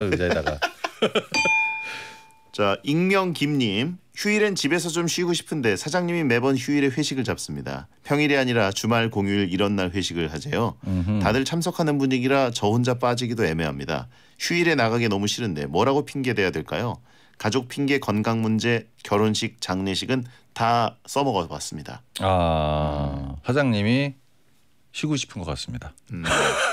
의자에다가. 자 익명 김님 휴일엔 집에서 좀 쉬고 싶은데 사장님이 매번 휴일에 회식을 잡습니다. 평일이 아니라 주말 공휴일 이런 날 회식을 하세요 다들 참석하는 분위기라 저 혼자 빠지기도 애매합니다. 휴일에 나가기 너무 싫은데 뭐라고 핑계 대야 될까요? 가족 핑계, 건강 문제, 결혼식, 장례식은 다 써먹어 봤습니다. 아 사장님이 쉬고 싶은 것 같습니다. 음.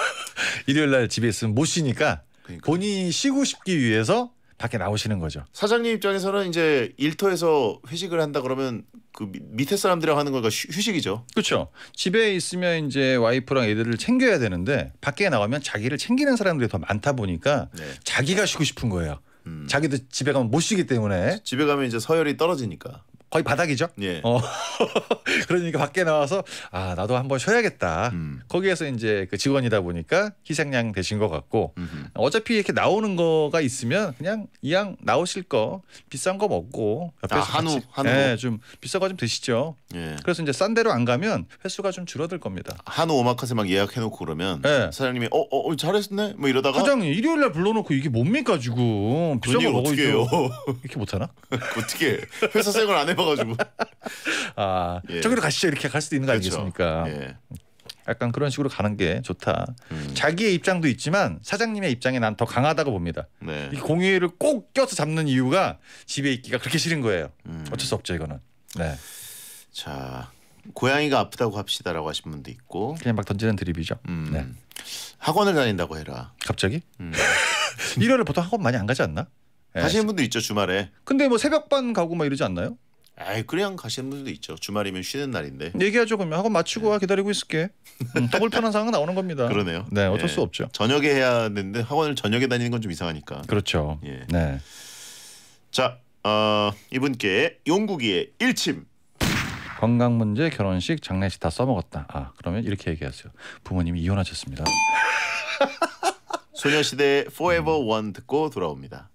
일요일 날 집에 있으면 못 쉬니까 그러니까 본인이 쉬고 싶기 위해서 밖에 나오시는 거죠. 사장님 입장에서는 이제 일터에서 회식을 한다 그러면 그 밑에 사람들이랑 하는 거가 휴식이죠. 그렇죠. 집에 있으면 이제 와이프랑 애들을 챙겨야 되는데 밖에 나가면 자기를 챙기는 사람들이 더 많다 보니까 네. 자기가 쉬고 싶은 거예요. 음. 자기도 집에 가면 못 쉬기 때문에 집에 가면 이제 서열이 떨어지니까 거의 바닥이죠. 예. 어. 그러니까 밖에 나와서 아 나도 한 번 쉬어야겠다. 음. 거기에서 이제 그 직원이다 보니까 희생양 되신 것 같고 음흠. 어차피 이렇게 나오는 거가 있으면 그냥 이왕 나오실 거 비싼 거 먹고 옆에서 아, 한우 한우 네, 좀 비싼 거좀 드시죠. 예. 그래서 이제 싼 데로 안 가면 횟수가 좀 줄어들 겁니다. 한우 오마카세 막 예약해놓고 그러면 네. 사장님이 어, 어, 어 잘했네 뭐 이러다가 사장님 일요일 날 불러놓고 이게 뭡니까 지금 비싼 거 먹어요. 이렇게 못하나? 어떻게 회사 생활 안 해봐가지고 아 예. 저기로 가시죠 이렇게 갈 수도 있는 거 그렇죠. 아니겠습니까? 그렇죠. 예. 약간 그런 식으로 가는 게 좋다. 음. 자기의 입장도 있지만 사장님의 입장에 난 더 강하다고 봅니다. 네. 이 공휴일을 꼭 껴서 잡는 이유가 집에 있기가 그렇게 싫은 거예요. 음. 어쩔 수 없죠 이거는. 네. 자 고양이가 아프다고 합시다라고 하신 분도 있고 그냥 막 던지는 드립이죠. 음. 네. 학원을 다닌다고 해라. 갑자기? 음. 일요일 보통 학원 많이 안 가지 않나? 네. 가시는 분도 있죠 주말에. 근데 뭐 새벽반 가고 막 이러지 않나요? 아이 그냥 가시는 분들도 있죠. 주말이면 쉬는 날인데. 얘기하죠 그러면 하고 마치고 와 네. 기다리고 있을게. 음, 더 불편한 상황 나오는 겁니다. 그러네요. 네 어쩔 예. 수 없죠. 저녁에 해야 하는데 학원을 저녁에 다니는 건 좀 이상하니까. 그렇죠. 예. 네. 자 어, 이분께 용국이의 일침. 건강 문제, 결혼식, 장례식 다 써먹었다. 아 그러면 이렇게 얘기하세요. 부모님이 이혼하셨습니다. 소녀시대 Forever One 듣고 돌아옵니다.